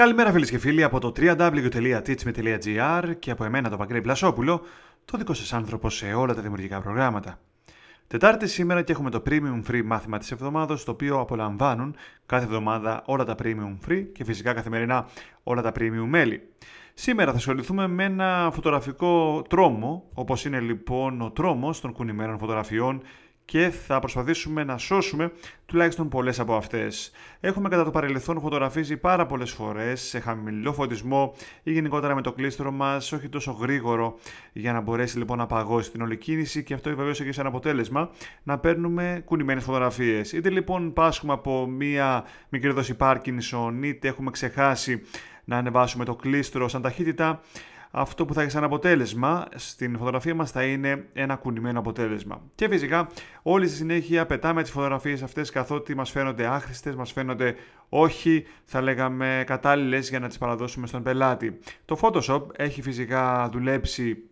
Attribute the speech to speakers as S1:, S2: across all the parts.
S1: Καλημέρα φίλες και φίλοι από το www.teachme.gr και από εμένα το Παγκρή Πλασόπουλο, το δικό σας άνθρωπο σε όλα τα δημιουργικά προγράμματα. Τετάρτη σήμερα και έχουμε το Premium Free μάθημα της εβδομάδος, το οποίο απολαμβάνουν κάθε εβδομάδα όλα τα Premium Free και φυσικά καθημερινά όλα τα Premium μέλη. Σήμερα θα ασχοληθούμε με ένα φωτογραφικό τρόμο, όπως είναι λοιπόν ο τρόμος των κουνημένων φωτογραφιών και θα προσπαθήσουμε να σώσουμε τουλάχιστον πολλές από αυτές. Έχουμε κατά το παρελθόν φωτογραφίζει πάρα πολλές φορές σε χαμηλό φωτισμό ή γενικότερα με το κλίστρο μας, όχι τόσο γρήγορο για να μπορέσει λοιπόν να παγώσει την όλη κίνηση και αυτό βεβαίως έχει σαν αποτέλεσμα να παίρνουμε κουνημένες φωτογραφίες. Είτε λοιπόν πάσχουμε από μία μικρή δόση Parkinson, είτε έχουμε ξεχάσει να ανεβάσουμε το κλίστρο σαν ταχύτητα αυτό που θα έχει σαν αποτέλεσμα στην φωτογραφία μας θα είναι ένα κουνημένο αποτέλεσμα. Και φυσικά όλη στη συνέχεια πετάμε τις φωτογραφίες αυτές καθότι μας φαίνονται άχρηστες, μας φαίνονται όχι θα λέγαμε κατάλληλες για να τις παραδώσουμε στον πελάτη. Το Photoshop έχει φυσικά δουλέψει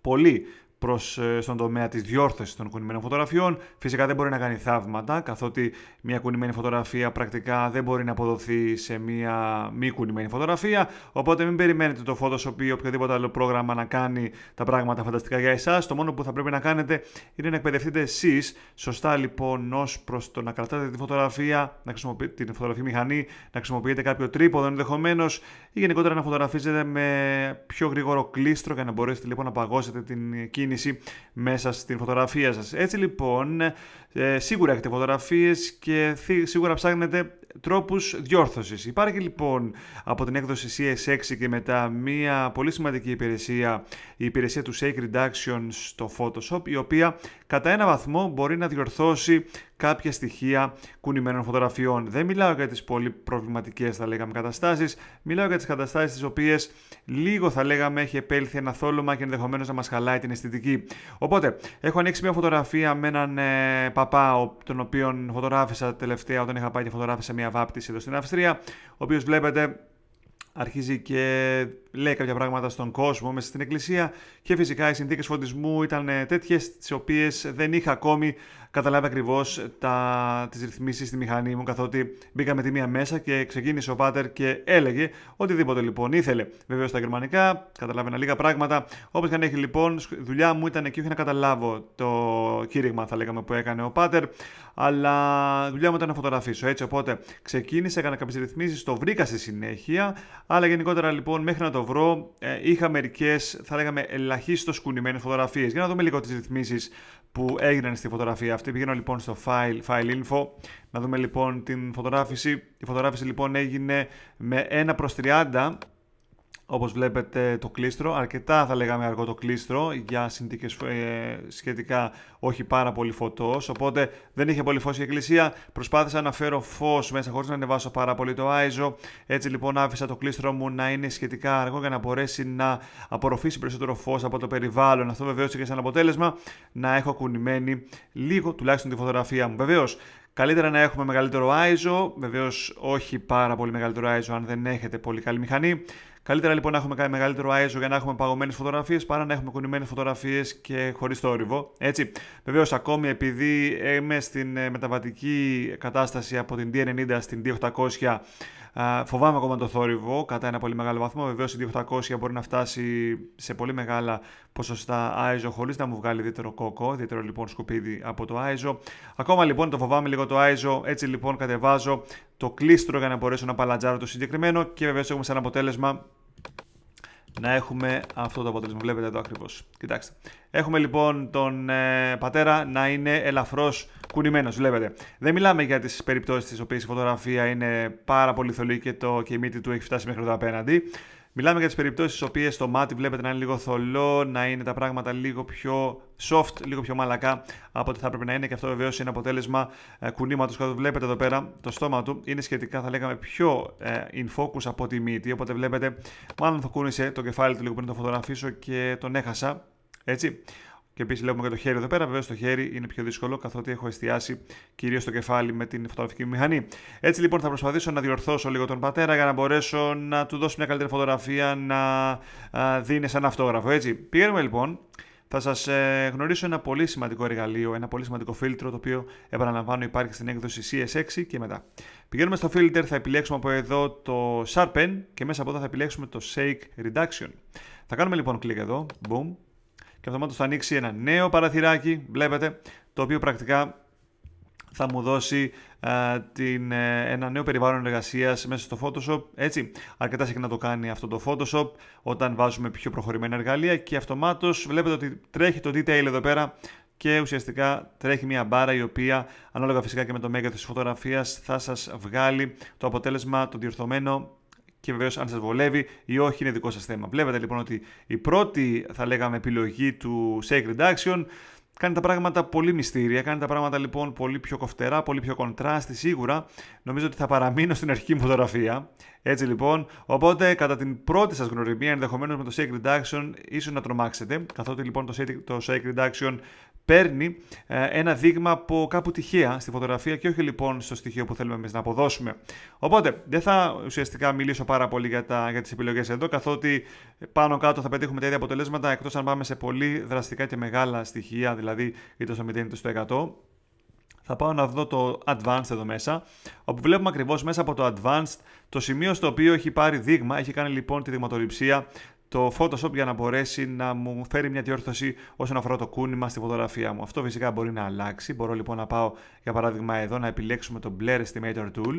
S1: πολύ προς, ε, στον τομέα της διόρθωσης των κουνημένων φωτογραφιών. Φυσικά δεν μπορεί να κάνει θαύματα, καθότι μια κουνημένη φωτογραφία πρακτικά δεν μπορεί να αποδοθεί σε μια μη κουνημένη φωτογραφία. Οπότε μην περιμένετε το Photoshop ή οποιοδήποτε άλλο πρόγραμμα να κάνει τα πράγματα φανταστικά για εσάς. Το μόνο που θα πρέπει να κάνετε είναι να εκπαιδευτείτε εσείς σωστά λοιπόν ως προς το να κρατάτε τη φωτογραφία, να χρησιμοποιείτε την φωτογραφική μηχανή, να χρησιμοποιείτε κάποιο τρίποδο ενδεχομένως ή γενικότερα να φωτογραφίζετε με πιο γρήγορο κλίστρο για να μπορέσετε λοιπόν να παγώσετε την κίνηση μέσα στην φωτογραφία σας. Έτσι λοιπόν, ε, σίγουρα έχετε φωτογραφίες και σίγουρα ψάχνετε τρόπους διόρθωσης. Υπάρχει λοιπόν από την έκδοση CS6 και μετά μία πολύ σημαντική υπηρεσία, η υπηρεσία του Sacred Action στο Photoshop, η οποία κατά ένα βαθμό μπορεί να διορθώσει κάποια στοιχεία κουνημένων φωτογραφιών. Δεν μιλάω για τις πολύ προβληματικές θα λέγαμε καταστάσεις, μιλάω για τις καταστάσεις τις οποίες λίγο θα λέγαμε έχει επέλθει ένα θόλωμα και ενδεχομένως να μας χαλάει την αισθητική. Οπότε, έχω ανοίξει μια φωτογραφία με έναν ε, παπά, τον οποίο φωτογράφησα τελευταία όταν είχα πάει και φωτογράφησα μια βάπτιση εδώ στην Αυστρία, ο οποίος βλέπετε αρχίζει και λέει κάποια πράγματα στον κόσμο μέσα στην εκκλησία και φυσικά οι συνθήκες φωτισμού ήταν ε, τέτοιες τις οποίες δεν είχα ακόμη καταλάβει ακριβώς τις ρυθμίσεις στη μηχανή μου, καθότι μπήκαμε τη μία μέσα και ξεκίνησε ο Πάτερ και έλεγε οτιδήποτε λοιπόν ήθελε. Βεβαίω στα γερμανικά, καταλάβαινα λίγα πράγματα. Όπως και αν έχει λοιπόν, δουλειά μου ήταν εκεί, όχι να καταλάβω το κήρυγμα, θα λέγαμε, που έκανε ο Πάτερ, αλλά δουλειά μου ήταν να φωτογραφήσω Έτσι, οπότε ξεκίνησε, έκανα κάποιες ρυθμίσεις, το βρήκα στη συνέχεια, αλλά γενικότερα λοιπόν μέχρι να το βρω ε, είχα μερικές, θα λέγαμε, ελαχίστως κουνημένες φωτογραφίες. Για να δούμε λίγο τις ρυθμίσεις που έγιναν στη φωτογραφία αυτή. Πηγαίνω λοιπόν στο file, file info, να δούμε λοιπόν την φωτογράφηση. Η φωτογράφηση λοιπόν έγινε με 1 προς 30 όπως βλέπετε το κλίστρο, αρκετά θα λέγαμε αργό το κλίστρο για συνθήκες ε, σχετικά όχι πάρα πολύ φωτός, οπότε δεν είχε πολύ φως η εκκλησία. Προσπάθησα να φέρω φως μέσα χωρίς να ανεβάσω πάρα πολύ το ISO έτσι λοιπόν άφησα το κλίστρο μου να είναι σχετικά αργό για να μπορέσει να απορροφήσει περισσότερο φως από το περιβάλλον. Αυτό βεβαίως είχε σαν αποτέλεσμα να έχω κουνημένη λίγο τουλάχιστον τη φωτογραφία μου. Βεβαίως Καλύτερα να έχουμε μεγαλύτερο ISO, βεβαίως όχι πάρα πολύ μεγαλύτερο ISO αν δεν έχετε πολύ καλή μηχανή. Καλύτερα λοιπόν να έχουμε κάνει μεγαλύτερο ISO για να έχουμε παγωμένες φωτογραφίες παρά να έχουμε κουνημένες φωτογραφίες και χωρίς θόρυβο. Έτσι, βεβαίως ακόμη επειδή είμαι στην ε, μεταβατική κατάσταση από την D90 στην D800, φοβάμαι ακόμα το θόρυβο κατά ένα πολύ μεγάλο βαθμό. Βεβαίως η D800 μπορεί να φτάσει σε πολύ μεγάλα ποσοστά ISO χωρίς να μου βγάλει ιδιαίτερο κόκο, ιδιαίτερο λοιπόν σκουπίδι από το ISO. Ακόμα λοιπόν το φοβάμαι λίγο το ISO, έτσι λοιπόν κατεβάζω το κλίστρο για να μπορέσω να παλατζάρω το συγκεκριμένο και βεβαίως έχουμε σαν αποτέλεσμα να έχουμε αυτό το αποτέλεσμα. Βλέπετε εδώ ακριβώς. Κοιτάξτε. Έχουμε λοιπόν τον ε, πατέρα να είναι ελαφρώς κουνημένος. Βλέπετε. Δεν μιλάμε για τις περιπτώσεις στις οποίες η φωτογραφία είναι πάρα πολύ θολή και, το, και η μύτη του έχει φτάσει μέχρι εδώ απέναντι. Μιλάμε για τις περιπτώσεις στις οποίες το μάτι βλέπετε να είναι λίγο θολό, να είναι τα πράγματα λίγο πιο soft, λίγο πιο μαλακά από ό,τι θα έπρεπε να είναι και αυτό βεβαίως είναι αποτέλεσμα ε, κουνήματος. το βλέπετε εδώ πέρα το στόμα του είναι σχετικά, θα λέγαμε, πιο ε, in focus από τη μύτη. Οπότε βλέπετε, μάλλον θα κούνησε το κεφάλι του λίγο πριν το φωτογραφίσω και τον έχασα. Έτσι. Και επίσης βλέπουμε και το χέρι εδώ πέρα. Βεβαίω το χέρι είναι πιο δύσκολο, καθότι έχω εστιάσει κυρίως το κεφάλι με την φωτογραφική μηχανή. Έτσι λοιπόν θα προσπαθήσω να διορθώσω λίγο τον πατέρα για να μπορέσω να του δώσω μια καλύτερη φωτογραφία να δίνει σαν αυτόγραφο. Έτσι. Πηγαίνουμε λοιπόν. Θα σας ε, γνωρίσω ένα πολύ σημαντικό εργαλείο, ένα πολύ σημαντικό φίλτρο το οποίο επαναλαμβάνω υπάρχει στην έκδοση CS6 και μετά. Πηγαίνουμε στο filter, θα επιλέξουμε από εδώ το Sharpen και μέσα από εδώ θα επιλέξουμε το Shake Reduction. Θα κάνουμε λοιπόν κλικ εδώ, boom, και αυτομάτως θα ανοίξει ένα νέο παραθυράκι, βλέπετε, το οποίο πρακτικά θα μου δώσει την, ε, ένα νέο περιβάλλον εργασίας μέσα στο Photoshop. Έτσι, αρκετά συχνά το κάνει αυτό το Photoshop όταν βάζουμε πιο προχωρημένα εργαλεία και αυτομάτως βλέπετε ότι τρέχει το detail εδώ πέρα και ουσιαστικά τρέχει μια μπάρα η οποία ανάλογα φυσικά και με το μέγεθος της φωτογραφίας θα σας βγάλει το αποτέλεσμα το διορθωμένο και βεβαίως αν σας βολεύει ή όχι είναι δικό σας θέμα. Βλέπετε λοιπόν ότι η πρώτη, θα λέγαμε, επιλογή του Sacred Action κάνει τα πράγματα πολύ μυστήρια, κάνει τα πράγματα λοιπόν πολύ πιο κοφτερά, πολύ πιο κοντράστη σίγουρα. Νομίζω ότι θα παραμείνω στην αρχική μου φωτογραφία. Έτσι λοιπόν, οπότε κατά την πρώτη σας γνωριμία ενδεχομένως με το Sacred Action ίσως να τρομάξετε, καθότι λοιπόν το Sacred Action παίρνει ε, ένα δείγμα από κάπου τυχαία στη φωτογραφία και όχι λοιπόν στο στοιχείο που θέλουμε εμείς να αποδώσουμε. Οπότε δεν θα ουσιαστικά μιλήσω πάρα πολύ για, τα, για τις επιλογές εδώ, καθότι πάνω κάτω θα πετύχουμε τα ίδια αποτελέσματα εκτός αν πάμε σε πολύ δραστικά και μεγάλα στοιχεία, δηλαδή είτε στο 0 είτε στο 100. Θα πάω να δω το Advanced εδώ μέσα, όπου βλέπουμε ακριβώς μέσα από το Advanced το σημείο στο οποίο έχει πάρει δείγμα, έχει κάνει λοιπόν τη δειγματοληψία το Photoshop για να μπορέσει να μου φέρει μια διόρθωση όσον αφορά το κούνημα στη φωτογραφία μου. Αυτό φυσικά μπορεί να αλλάξει. Μπορώ λοιπόν να πάω για παράδειγμα εδώ να επιλέξουμε το Blur Estimator Tool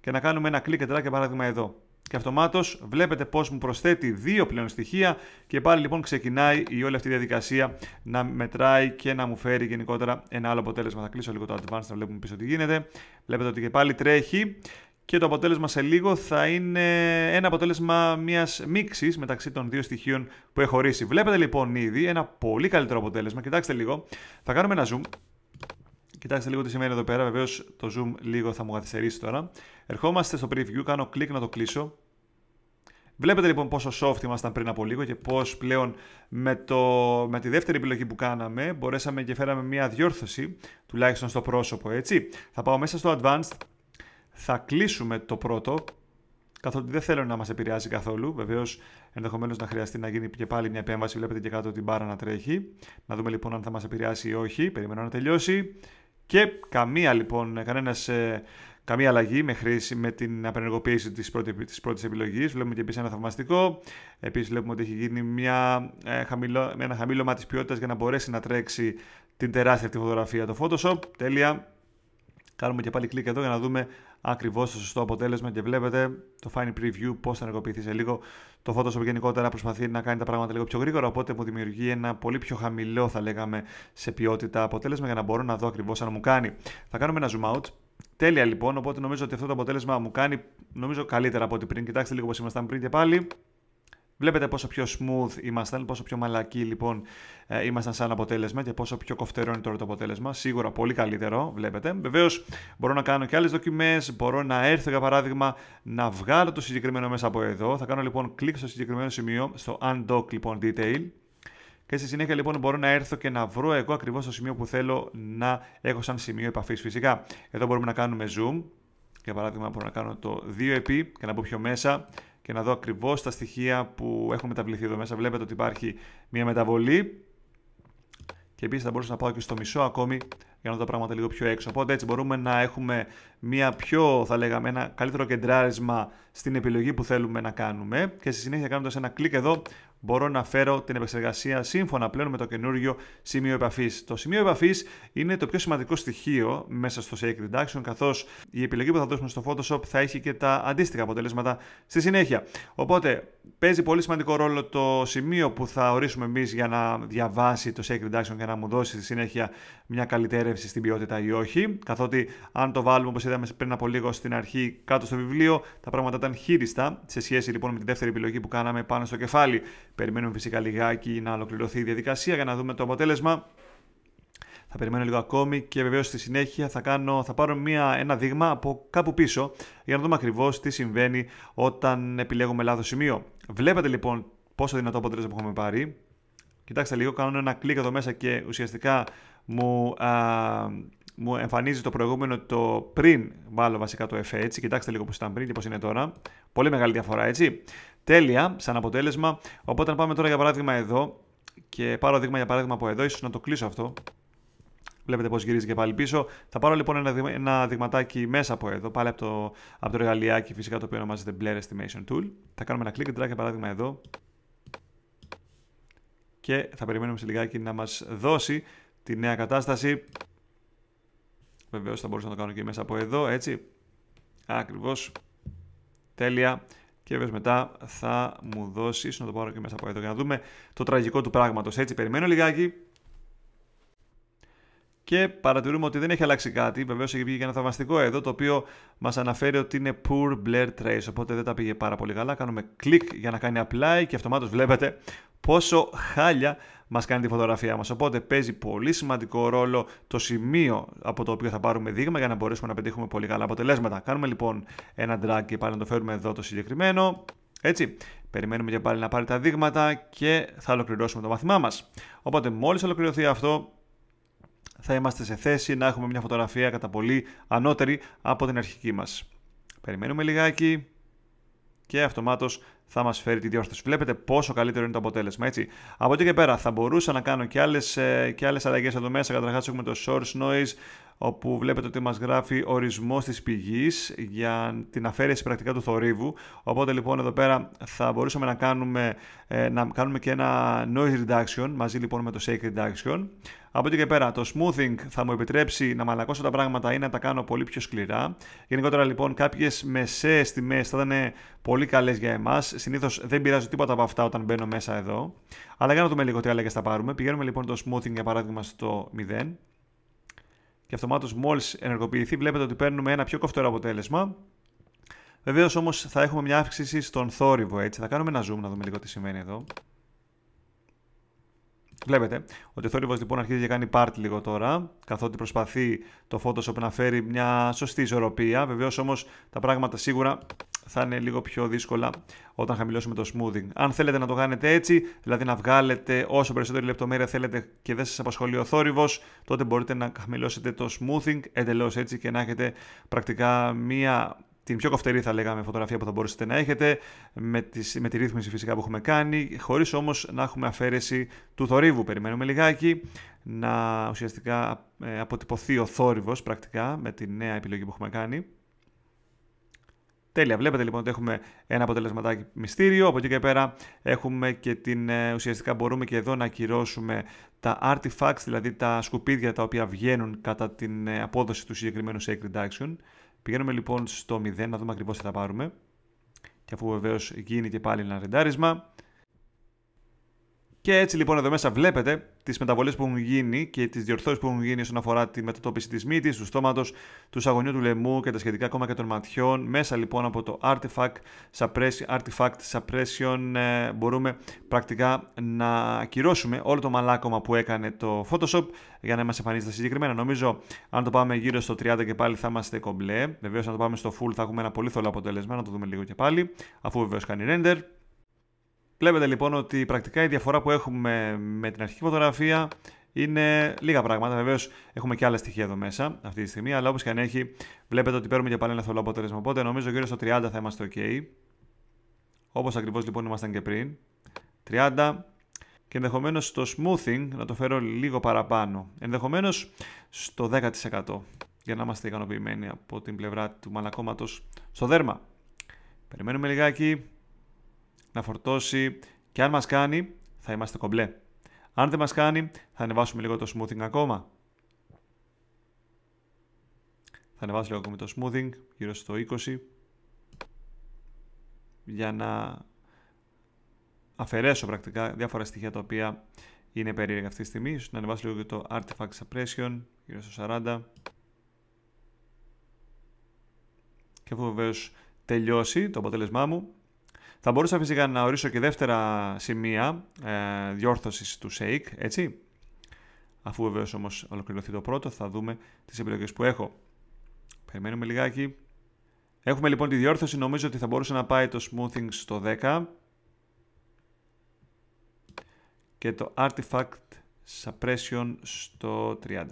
S1: και να κάνουμε ένα κλικ για παράδειγμα εδώ. Και αυτομάτως βλέπετε πώς μου προσθέτει δύο πλέον στοιχεία και πάλι λοιπόν ξεκινάει η όλη αυτή η διαδικασία να μετράει και να μου φέρει γενικότερα ένα άλλο αποτέλεσμα. Θα κλείσω λίγο το advanced να βλέπουμε πίσω τι γίνεται. Βλέπετε ότι και πάλι τρέχει και το αποτέλεσμα σε λίγο θα είναι ένα αποτέλεσμα μιας μίξης μεταξύ των δύο στοιχείων που έχω ορίσει. Βλέπετε λοιπόν ήδη ένα πολύ καλύτερο αποτέλεσμα. Κοιτάξτε λίγο, θα κάνουμε ένα zoom. Κοιτάξτε λίγο τι σημαίνει εδώ πέρα, βεβαίως το zoom λίγο θα μου καθυστερήσει τώρα. Ερχόμαστε στο preview, κάνω κλικ να το κλείσω. Βλέπετε λοιπόν πόσο soft ήμασταν πριν από λίγο και πώς πλέον με, το, με τη δεύτερη επιλογή που κάναμε μπορέσαμε και φέραμε μια διόρθωση, τουλάχιστον στο πρόσωπο, έτσι. Θα πάω μέσα στο advanced, θα κλείσουμε το πρώτο, καθότι δεν θέλω να μας επηρεάζει καθόλου. Βεβαίως, ενδεχομένως να χρειαστεί να γίνει και πάλι μια επέμβαση. Βλέπετε και κάτω την μπάρα να τρέχει. Να δούμε λοιπόν αν θα μας επηρεάσει ή όχι. Περιμένω να τελειώσει. Και καμία λοιπόν, ε, κανένας, ε, καμία αλλαγή με, χρήση, με την απενεργοποίηση της, πρώτη, της πρώτης επιλογής. Βλέπουμε και επίσης ένα θαυμαστικό. Επίσης βλέπουμε ότι έχει γίνει μια, ε, χαμηλό, ένα χαμήλωμα της ποιότητας για να μπορέσει να τρέξει την τεράστια αυτή φωτογραφία το Photoshop. Τέλεια. Κάνουμε και πάλι κλικ εδώ για να δούμε ακριβώς το σωστό αποτέλεσμα. Και βλέπετε το Fine Preview πώς θα ενεργοποιηθεί σε λίγο. Το Photoshop γενικότερα προσπαθεί να κάνει τα πράγματα λίγο πιο γρήγορα, οπότε μου δημιουργεί ένα πολύ πιο χαμηλό, θα λέγαμε, σε ποιότητα αποτέλεσμα για να μπορώ να δω ακριβώς αν μου κάνει. Θα κάνουμε ένα zoom out. Τέλεια λοιπόν, οπότε νομίζω ότι αυτό το αποτέλεσμα μου κάνει νομίζω καλύτερα από ό,τι πριν. Κοιτάξτε λίγο πώς ήμασταν πριν και πάλι. Βλέπετε πόσο πιο smooth ήμασταν, πόσο πιο μαλακοί λοιπόν ε, ήμασταν σαν αποτέλεσμα και πόσο πιο κοφτερό είναι τώρα το αποτέλεσμα. Σίγουρα πολύ καλύτερο, βλέπετε. Βεβαίως μπορώ να κάνω και άλλες δοκιμές. Μπορώ να έρθω για παράδειγμα να βγάλω το συγκεκριμένο μέσα από εδώ. Θα κάνω λοιπόν κλικ στο συγκεκριμένο σημείο, στο Undock λοιπόν Detail. Και στη συνέχεια λοιπόν μπορώ να έρθω και να βρω εγώ ακριβώς το σημείο που θέλω να έχω σαν σημείο επαφής φυσικά. Εδώ μπορούμε να κάνουμε zoom, για παράδειγμα μπορώ να κάνω το 2 επί και να μπω πιο μέσα και να δω ακριβώς τα στοιχεία που έχουν μεταβληθεί εδώ μέσα. Βλέπετε ότι υπάρχει μια μεταβολή. Και επίσης θα μπορούσα να πάω και στο μισό ακόμη για να δω τα πράγματα λίγο πιο έξω. Οπότε έτσι μπορούμε να έχουμε μια πιο, θα λέγαμε, ένα καλύτερο κεντράρισμα στην επιλογή που θέλουμε να κάνουμε και στη συνέχεια κάνοντας ένα κλικ εδώ μπορώ να φέρω την επεξεργασία σύμφωνα πλέον με το καινούργιο σημείο επαφής. Το σημείο επαφής είναι το πιο σημαντικό στοιχείο μέσα στο Sacred Action, καθώς η επιλογή που θα δώσουμε στο Photoshop θα έχει και τα αντίστοιχα αποτελέσματα στη συνέχεια. Οπότε παίζει πολύ σημαντικό ρόλο το σημείο που θα ορίσουμε εμείς για να διαβάσει το Sacred και να μου δώσει στη συνέχεια μια καλύτερη στην ποιότητα ή όχι. Καθότι αν το βάλουμε, όπως είδαμε πριν από λίγο στην αρχή, κάτω στο βιβλίο, τα πράγματα ήταν χείριστα. Σε σχέση λοιπόν με τη δεύτερη επιλογή που κάναμε πάνω στο κεφάλι, περιμένουμε φυσικά λιγάκι να ολοκληρωθεί η διαδικασία για να δούμε το αποτέλεσμα. Θα περιμένω λίγο ακόμη και βεβαίως στη συνέχεια θα, κάνω, θα πάρω μια, ένα δείγμα από κάπου πίσω για να δούμε ακριβώς τι συμβαίνει όταν επιλέγουμε λάθος σημείο. Βλέπετε λοιπόν πόσο δυνατό αποτέλεσμα που έχουμε πάρει. Κοιτάξτε λίγο, κάνω ένα κλικ εδώ μέσα και ουσιαστικά μου, α, μου εμφανίζει το προηγούμενο το πριν βάλω βασικά το εφέ, έτσι. Κοιτάξτε λίγο πώς ήταν πριν και πώς είναι τώρα. Πολύ μεγάλη διαφορά, έτσι. Τέλεια, σαν αποτέλεσμα. Οπότε, πάμε τώρα για παράδειγμα εδώ και πάρω δείγμα για παράδειγμα από εδώ, ίσως να το κλείσω αυτό. Βλέπετε πώς γυρίζει και πάλι πίσω. Θα πάρω λοιπόν ένα, δειγμα, ένα δειγματάκι μέσα από εδώ, πάλι από το, από το εργαλειάκι φυσικά το οποίο ονομάζεται Blur Estimation Tool. Θα κάνουμε ένα click and drag για παράδειγμα εδώ και θα περιμένουμε σε λιγάκι να μας δώσει τη νέα κατάσταση. Βεβαίως θα μπορούσα να το κάνω και μέσα από εδώ, έτσι. Ακριβώς. Τέλεια. Και βέβαια μετά θα μου δώσεις, να το πάρω και μέσα από εδώ για να δούμε το τραγικό του πράγματος. Έτσι, περιμένω λιγάκι. Και παρατηρούμε ότι δεν έχει αλλάξει κάτι. Βεβαίως έχει βγει και ένα θαυμαστικό εδώ το οποίο μας αναφέρει ότι είναι poor Blur Trace. Οπότε δεν τα πήγε πάρα πολύ καλά. Κάνουμε κλικ για να κάνει apply και αυτομάτως βλέπετε πόσο χάλια μας κάνει τη φωτογραφία μας. Οπότε παίζει πολύ σημαντικό ρόλο το σημείο από το οποίο θα πάρουμε δείγμα για να μπορέσουμε να πετύχουμε πολύ καλά αποτελέσματα. Κάνουμε λοιπόν ένα drag και πάλι να το φέρουμε εδώ το συγκεκριμένο. Έτσι, περιμένουμε και πάλι να πάρει τα δείγματα και θα ολοκληρώσουμε το μάθημά μας. Οπότε μόλις ολοκληρωθεί αυτό θα είμαστε σε θέση να έχουμε μια φωτογραφία κατά πολύ ανώτερη από την αρχική μας. Περιμένουμε λιγάκι και αυτομάτως θα μας φέρει τη διόρθωση. Βλέπετε πόσο καλύτερο είναι το αποτέλεσμα. Έτσι. Από εκεί και πέρα θα μπορούσα να κάνω και άλλες άλλες ε, αλλαγές εδώ μέσα. Καταρχάς έχουμε το source noise, όπου βλέπετε ότι μας γράφει ορισμός της πηγής για την αφαίρεση πρακτικά του θορύβου. Οπότε λοιπόν εδώ πέρα θα μπορούσαμε να κάνουμε, ε, να κάνουμε και ένα noise reduction μαζί λοιπόν με το shake reduction. Από εκεί και πέρα το smoothing θα μου επιτρέψει να μαλακώσω τα πράγματα ή να τα κάνω πολύ πιο σκληρά. Γενικότερα λοιπόν κάποιες μεσαίες τιμές θα ήταν πολύ καλές για εμάς. Συνήθως δεν πειράζω τίποτα από αυτά όταν μπαίνω μέσα εδώ. Αλλά για να δούμε λίγο τι αλλαγέ θα πάρουμε. Πηγαίνουμε λοιπόν το smoothing για παράδειγμα στο 0. Και αυτομάτως μόλις ενεργοποιηθεί, βλέπετε ότι παίρνουμε ένα πιο κοφτερό αποτέλεσμα. Βεβαίως όμως θα έχουμε μια αύξηση στον θόρυβο έτσι. Θα κάνουμε ένα zoom να δούμε λίγο τι σημαίνει εδώ. Βλέπετε ότι ο θόρυβος λοιπόν αρχίζει και κάνει part λίγο τώρα, καθότι προσπαθεί το Photoshop να φέρει μια σωστή ισορροπία. Βεβαίως όμως τα πράγματα σίγουρα θα είναι λίγο πιο δύσκολα όταν χαμηλώσουμε το smoothing. Αν θέλετε να το κάνετε έτσι, δηλαδή να βγάλετε όσο περισσότερη λεπτομέρεια θέλετε και δεν σας απασχολεί ο θόρυβος, τότε μπορείτε να χαμηλώσετε το smoothing εντελώς έτσι και να έχετε πρακτικά μία την πιο κοφτερή θα λέγαμε φωτογραφία που θα μπορούσατε να έχετε, με, τις, με τη ρύθμιση φυσικά που έχουμε κάνει, χωρίς όμως να έχουμε αφαίρεση του θορύβου. Περιμένουμε λιγάκι να ουσιαστικά ε, αποτυπωθεί ο θόρυβος πρακτικά με τη νέα επιλογή που έχουμε κάνει. Τέλεια. Βλέπετε λοιπόν ότι έχουμε ένα αποτελεσματάκι μυστήριο. Από εκεί και πέρα έχουμε και την ε, ουσιαστικά μπορούμε και εδώ να ακυρώσουμε τα artifacts, δηλαδή τα σκουπίδια τα οποία βγαίνουν κατά την ε, απόδοση του συγκεκριμένου sacred action. Πηγαίνουμε λοιπόν στο 0 να δούμε ακριβώς τι θα πάρουμε. Και αφού βεβαίως γίνει και πάλι ένα ρεντάρισμα, και έτσι λοιπόν εδώ μέσα βλέπετε τις μεταβολές που έχουν γίνει και τις διορθώσεις που έχουν γίνει όσον αφορά τη μετατόπιση της μύτης, του στόματος, του σαγωνιού του λαιμού και τα σχετικά ακόμα και των ματιών. Μέσα λοιπόν από το artifact suppression, artifact suppression ε, μπορούμε πρακτικά να ακυρώσουμε όλο το μαλάκωμα που έκανε το Photoshop για να μα εμφανίζεται συγκεκριμένα. Νομίζω αν το πάμε γύρω στο 30 και πάλι θα είμαστε κομπλέ. Βεβαίως αν το πάμε στο full θα έχουμε ένα πολύ θολό αποτέλεσμα, να το δούμε λίγο και πάλι, αφού βεβαίως κάνει render. Βλέπετε λοιπόν ότι πρακτικά η διαφορά που έχουμε με την αρχική φωτογραφία είναι λίγα πράγματα. Βεβαίως έχουμε και άλλα στοιχεία εδώ μέσα αυτή τη στιγμή, αλλά όπως και αν έχει, βλέπετε ότι παίρνουμε και πάλι ένα θολό αποτέλεσμα. Οπότε νομίζω γύρω στο 30 θα είμαστε OK. Όπως ακριβώς λοιπόν ήμασταν και πριν. 30 και ενδεχομένως στο smoothing να το φέρω λίγο παραπάνω. Ενδεχομένως στο 10% για να είμαστε ικανοποιημένοι από την πλευρά του μαλακώματος στο δέρμα. Περιμένουμε λιγάκι να φορτώσει και αν μας κάνει θα είμαστε κομπλέ. Αν δεν μας κάνει θα ανεβάσουμε λίγο το smoothing ακόμα. Θα ανεβάσω λίγο ακόμη το smoothing γύρω στο 20 για να αφαιρέσω πρακτικά διάφορα στοιχεία τα οποία είναι περίεργα αυτή τη στιγμή. Ίσως να ανεβάσω λίγο και το Artifact Suppression γύρω στο 40. Και αφού βεβαίως τελειώσει το αποτέλεσμά μου, θα μπορούσα φυσικά να ορίσω και δεύτερα σημεία ε, διόρθωσης του shake, έτσι. Αφού βεβαίως όμως ολοκληρωθεί το πρώτο, θα δούμε τις επιλογές που έχω. Περιμένουμε λιγάκι. Έχουμε λοιπόν τη διόρθωση. Νομίζω ότι θα μπορούσε να πάει το smoothing στο 10 και το artifact suppression στο 30.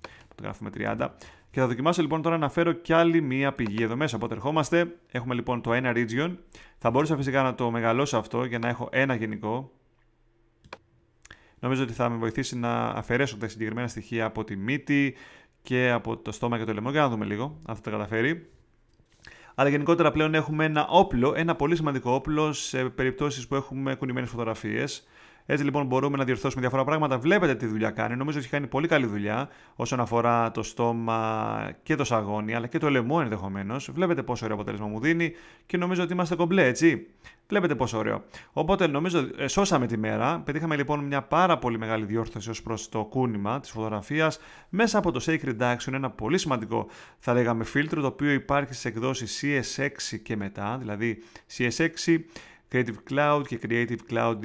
S1: Το γράφουμε 30. Και θα δοκιμάσω λοιπόν τώρα να φέρω κι άλλη μία πηγή εδώ μέσα. Οπότε ερχόμαστε, έχουμε λοιπόν το ένα region. Θα μπορούσα φυσικά να το μεγαλώσω αυτό για να έχω ένα γενικό. Νομίζω ότι θα με βοηθήσει να αφαιρέσω τα συγκεκριμένα στοιχεία από τη μύτη και από το στόμα και το λαιμό. Για να δούμε λίγο αν θα τα καταφέρει. Αλλά γενικότερα πλέον έχουμε ένα όπλο, ένα πολύ σημαντικό όπλο σε περιπτώσεις που έχουμε κουνημένες φωτογραφίες. Έτσι λοιπόν μπορούμε να διορθώσουμε διάφορα πράγματα. Βλέπετε τι δουλειά κάνει. Νομίζω ότι έχει κάνει πολύ καλή δουλειά όσον αφορά το στόμα και το σαγόνι, αλλά και το λαιμό ενδεχομένως. Βλέπετε πόσο ωραίο αποτέλεσμα μου δίνει και νομίζω ότι είμαστε κομπλέ, έτσι. Βλέπετε πόσο ωραίο. Οπότε νομίζω ε, σώσαμε τη μέρα. Πετύχαμε λοιπόν μια πάρα πολύ μεγάλη διόρθωση ως προς το κούνημα της φωτογραφίας μέσα από το Sacred Action, ένα πολύ σημαντικό θα λέγαμε φίλτρο το οποίο υπάρχει στι εκδόσει CS6 και μετά, δηλαδή CS6, Creative Cloud και Creative Cloud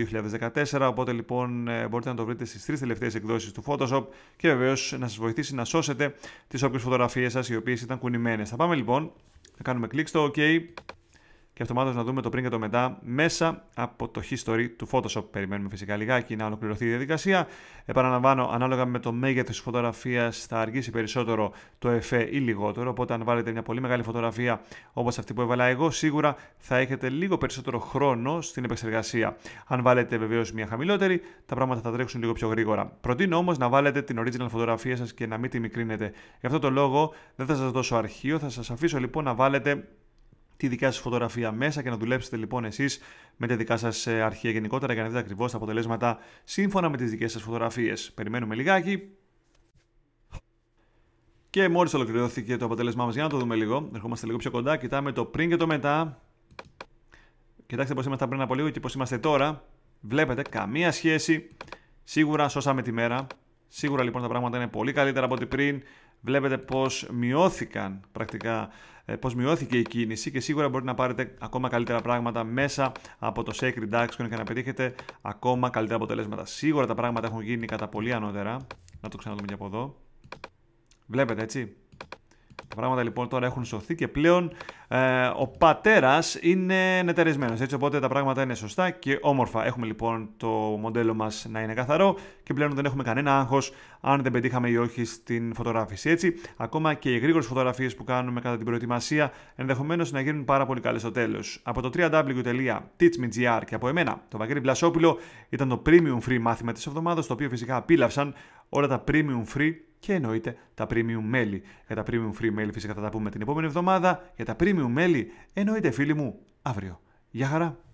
S1: 2014. Οπότε λοιπόν ε, μπορείτε να το βρείτε στις τρεις τελευταίες εκδόσεις του Photoshop και βεβαίως να σας βοηθήσει να σώσετε τις όποιες φωτογραφίες σας οι οποίες ήταν κουνημένες. Θα πάμε λοιπόν να κάνουμε κλικ στο OK και αυτομάτως να δούμε το πριν και το μετά μέσα από το history του Photoshop. Περιμένουμε φυσικά λιγάκι να ολοκληρωθεί η διαδικασία. Επαναλαμβάνω, ανάλογα με το μέγεθος της φωτογραφίας θα αργήσει περισσότερο το εφέ ή λιγότερο. Οπότε, αν βάλετε μια πολύ μεγάλη φωτογραφία όπως αυτή που έβαλα εγώ, σίγουρα θα έχετε λίγο περισσότερο χρόνο στην επεξεργασία. Αν βάλετε βεβαίως μια χαμηλότερη, τα πράγματα θα τρέξουν λίγο πιο γρήγορα. Προτείνω όμως να βάλετε την original φωτογραφία σας και να μην τη μικρύνετε. Γι' αυτό το λόγο δεν θα σας δώσω αρχείο, θα σας αφήσω λοιπόν να βάλετε τη δικιά σας φωτογραφία μέσα και να δουλέψετε λοιπόν εσείς με τα δικά σας ε, αρχεία γενικότερα για να δείτε ακριβώς τα αποτελέσματα σύμφωνα με τις δικές σας φωτογραφίες. Περιμένουμε λιγάκι. Και μόλις ολοκληρώθηκε το αποτέλεσμά μας για να το δούμε λίγο. Ερχόμαστε λίγο πιο κοντά, κοιτάμε το πριν και το μετά. Κοιτάξτε πώς ήμασταν πριν από λίγο και πώς είμαστε τώρα. Βλέπετε, καμία σχέση. Σίγουρα σώσαμε τη μέρα. Σίγουρα λοιπόν τα πράγματα είναι πολύ καλύτερα από ό,τι πριν. Βλέπετε πώς μειώθηκαν πρακτικά, ε, πώς μειώθηκε η κίνηση και σίγουρα μπορείτε να πάρετε ακόμα καλύτερα πράγματα μέσα από το Sacred Action και να πετύχετε ακόμα καλύτερα αποτελέσματα. Σίγουρα τα πράγματα έχουν γίνει κατά πολύ ανώτερα. Να το ξαναδούμε και από εδώ. Βλέπετε έτσι. Τα πράγματα λοιπόν τώρα έχουν σωθεί και πλέον ε, ο πατέρας είναι νεταρισμένος. Έτσι οπότε τα πράγματα είναι σωστά και όμορφα. Έχουμε λοιπόν το μοντέλο μας να είναι καθαρό και πλέον δεν έχουμε κανένα άγχος αν δεν πετύχαμε ή όχι στην φωτογράφηση. Έτσι ακόμα και οι γρήγορες φωτογραφίες που κάνουμε κατά την προετοιμασία ενδεχομένως να γίνουν πάρα πολύ καλές στο τέλος. Από το www.teachme.gr και από εμένα το Βαγγέλη Βλασόπουλο ήταν το premium free μάθημα της εβδομάδας, το οποίο φυσικά απίλαυσαν όλα τα premium free και εννοείται τα premium μέλη. Για τα premium free μέλη φυσικά θα τα πούμε την επόμενη εβδομάδα. Για τα premium μέλη εννοείται φίλοι μου αύριο. Γεια χαρά!